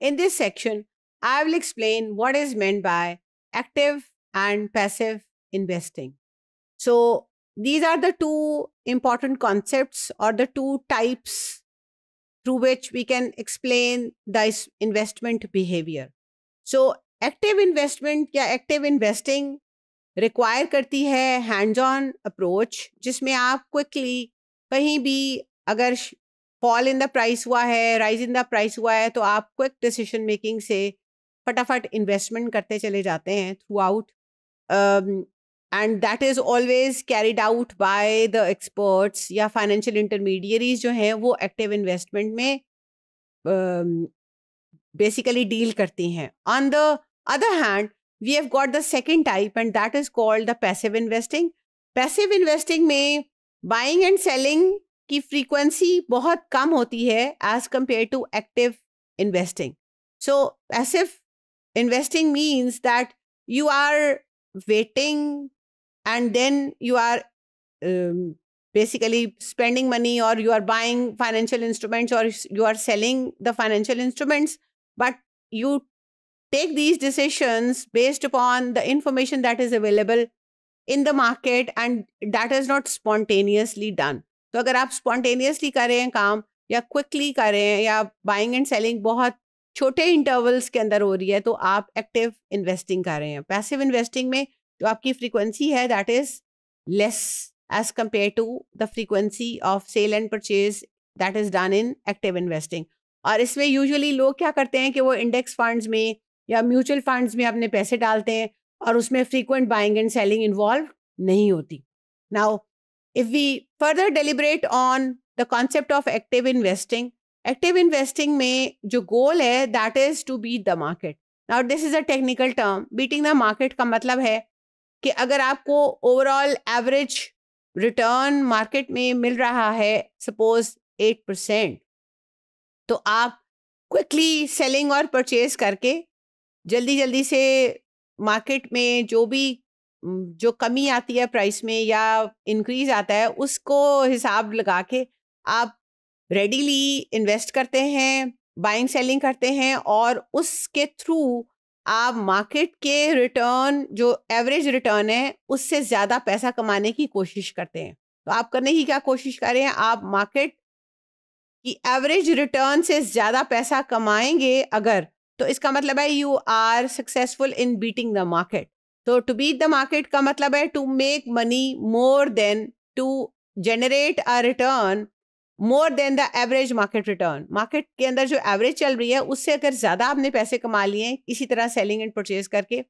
In this section, I will explain what is meant by active and passive investing. So, these are the two important concepts or the two types through which we can explain this investment behavior. So, active investment or active investing require करती है hands hands-on approach, जिसमें आप quickly कहीं भी अगर fall in the price हुआ है rise in the price हुआ है तो आप क्विक डिसीजन मेकिंग से फटाफट इन्वेस्टमेंट करते चले जाते हैं throughout and that is always carried out by the experts या फाइनेंशियल इंटरमीडियरीज जो हैं वो एक्टिव इन्वेस्टमेंट में बेसिकली uh, डील करती हैं on the other hand we have got the second type and that is called the passive investing passive investing में buying and selling की frequency बहुत कम होती है as compare to active investing so passive investing means that you are waiting and then you are basically spending money or you are buying financial instruments or you are selling the financial instruments but you take these decisions based upon the information that is available in the market and that is not spontaneously done तो अगर आप spontaneously कर रहे हैं काम या quickly कर रहे हैं या बाइंग एंड सेलिंग बहुत छोटे इंटरवल्स के अंदर हो रही है तो आप एक्टिव इन्वेस्टिंग कर रहे हैं पैसिव इन्वेस्टिंग में जो आपकी फ्रीक्वेंसी है that is less as compare to the frequency of sale and purchase that is done in active investing और इसमें यूजुअली लोग क्या करते हैं कि वो इंडेक्स फंड्स में या म्यूचुअल फंड्स में अपने पैसे डालते हैं और उसमें frequent buying and selling involve नहीं होती now If we further deliberate on the concept of active investing, active investing में जो गोल है that is to beat the market now this is a technical term beating the market का मतलब है कि अगर आपको ओवरऑल एवरेज रिटर्न मार्केट में मिल रहा है सपोज एट परसेंट तो आप क्विकली सेलिंग और परचेज करके जल्दी जल्दी से मार्केट में जो भी जो कमी आती है प्राइस में या इंक्रीज आता है उसको हिसाब लगा के आप रेडीली इन्वेस्ट करते हैं बाइंग सेलिंग करते हैं और उसके थ्रू आप मार्केट के रिटर्न जो एवरेज रिटर्न है उससे ज़्यादा पैसा कमाने की कोशिश करते हैं तो आप करने की क्या कोशिश कर रहे हैं आप मार्केट की एवरेज रिटर्न से ज़्यादा पैसा कमाएंगे अगर तो इसका मतलब है you are successful in beating the market तो टू बीट द मार्केट का मतलब है to make money more than to generate a return more than the average market return market के अंदर जो एवरेज चल रही है उससे अगर ज़्यादा आपने पैसे कमा लिए इसी तरह सेलिंग एंड परचेज करके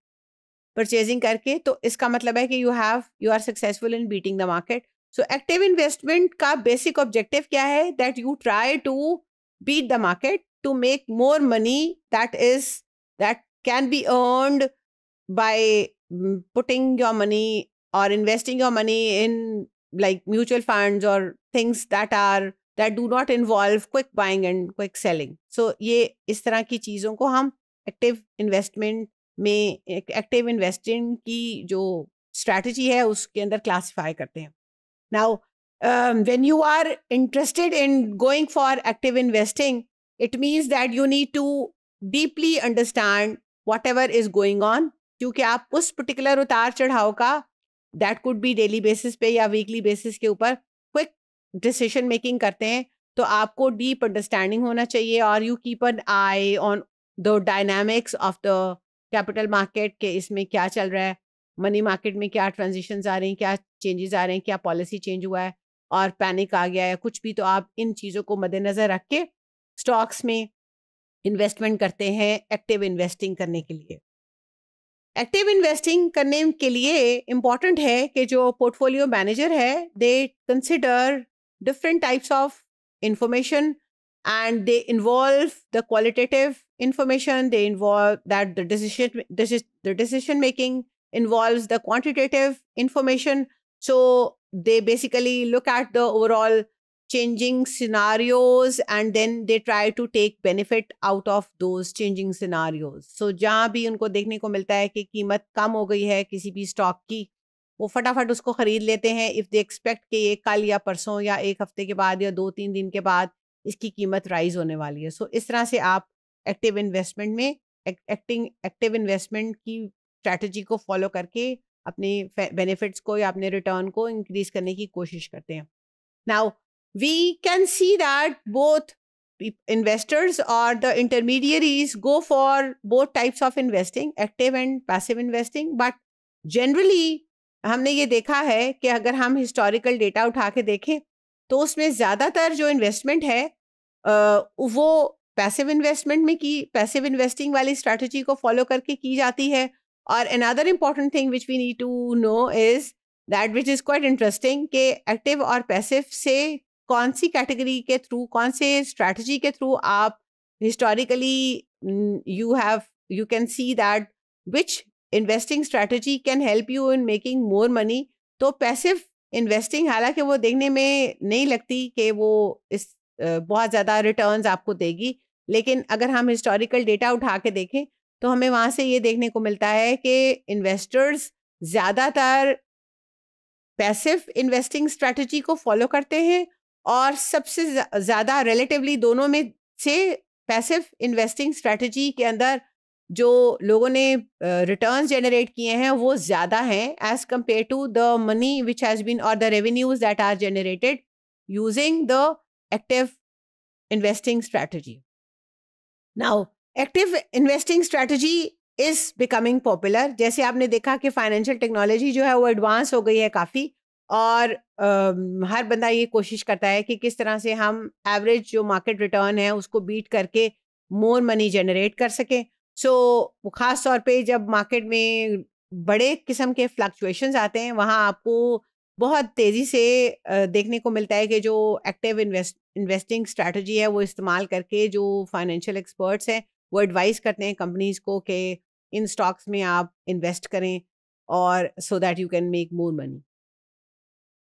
परचेजिंग करके तो इसका मतलब है कि you have you are successful in beating the market so active investment का बेसिक ऑब्जेक्टिव क्या है that you try to beat the market to make more money that is that can be earned by mm, putting your money or investing your money in like mutual funds or things that are that do not involve quick buying and quick selling. So ये इस तरह की चीज़ों को हम active investment में active investing की जो स्ट्रैटेजी है उसके अंदर क्लासिफाई करते हैं now when you are interested in going for active investing it means that you need to deeply understand whatever is going on क्योंकि आप उस पर्टिकुलर उतार चढ़ाव का that could be daily basis पे या वीकली बेसिस के ऊपर क्विक डिसीजन मेकिंग करते हैं तो आपको डीप अंडरस्टैंडिंग होना चाहिए और you keep an eye on the dynamics of the capital market के इसमें क्या चल रहा है मनी मार्केट में क्या ट्रांजेक्शन आ रही हैं क्या चेंजेस आ रहे हैं क्या पॉलिसी चेंज हुआ है और पैनिक आ गया है कुछ भी तो आप इन चीज़ों को मद्देनज़र रख के स्टॉक्स में इन्वेस्टमेंट करते हैं एक्टिव इन्वेस्टिंग करने के लिए एक्टिव इन्वेस्टिंग करने के लिए इम्पॉर्टेंट है कि जो पोर्टफोलियो मैनेजर है they consider different types of information and they involve the qualitative information they involve that the decision making involve the quantitative information so they basically look at the overall changing scenarios and then they try to take benefit out of those changing scenarios so जहाँ भी उनको देखने को मिलता है कि कीमत कम हो गई है किसी भी स्टॉक की वो फटाफट उसको ख़रीद लेते हैं इफ़ दे एक्सपेक्ट कि ये कल या परसों या एक हफ्ते के बाद या दो तीन दिन के बाद इसकी कीमत राइज होने वाली है सो so, इस तरह से आप एक्टिव इन्वेस्टमेंट में एक्टिंग एक्टिव इन्वेस्टमेंट की स्ट्रैटेजी को फॉलो करके अपने बेनिफिट्स को या अपने रिटर्न को इंक्रीज करने की कोशिश करते हैं now we can see that both investors or the intermediaries go for both types of investing active and passive investing but generally हमने ये देखा है कि अगर हम हिस्टोरिकल डेटा उठा के देखें तो उसमें ज़्यादातर जो इन्वेस्टमेंट है वो पैसिव इन्वेस्टमेंट में की पैसिव इन्वेस्टिंग वाली स्ट्रैटेजी को फॉलो करके की जाती है और another important thing which we need to know is that which is quite interesting कि एक्टिव और पैसिव से कौन सी कैटेगरी के थ्रू कौन से स्ट्रैटेजी के थ्रू आप historically you have you can see that which investing strategy can help you in making more money तो पैसिव इन्वेस्टिंग हालांकि वो देखने में नहीं लगती कि वो इस बहुत ज़्यादा रिटर्न्स आपको देगी लेकिन अगर हम हिस्टोरिकल डेटा उठा के देखें तो हमें वहाँ से ये देखने को मिलता है कि इन्वेस्टर्स ज़्यादातर पैसिव इन्वेस्टिंग स्ट्रेटजी को फॉलो करते हैं और सबसे ज़्यादा रिलेटिवली दोनों में से पैसिव इन्वेस्टिंग स्ट्रेटजी के अंदर जो लोगों ने रिटर्न जनरेट किए हैं वो ज़्यादा हैं as compare to the money which has been और the revenues that are generated using the active investing strategy now active investing strategy is becoming popular जैसे आपने देखा कि फाइनेंशियल टेक्नोलॉजी जो है वो एडवांस हो गई है काफ़ी और आ, हर बंदा ये कोशिश करता है कि किस तरह से हम एवरेज जो मार्केट रिटर्न है उसको बीट करके मोर मनी जनरेट कर सकें सो so, ख़ास तौर पे जब मार्केट में बड़े किस्म के फ्लक्चुएशंस आते हैं वहाँ आपको बहुत तेज़ी से देखने को मिलता है कि जो एक्टिव इन्वेस्ट इन्वेस्टिंग स्ट्रैटेजी है वो इस्तेमाल करके जो फाइनेंशियल एक्सपर्ट्स हैं वो एडवाइस करते हैं कंपनीज को कि इन स्टॉक्स में आप इन्वेस्ट करें और so that you can make more money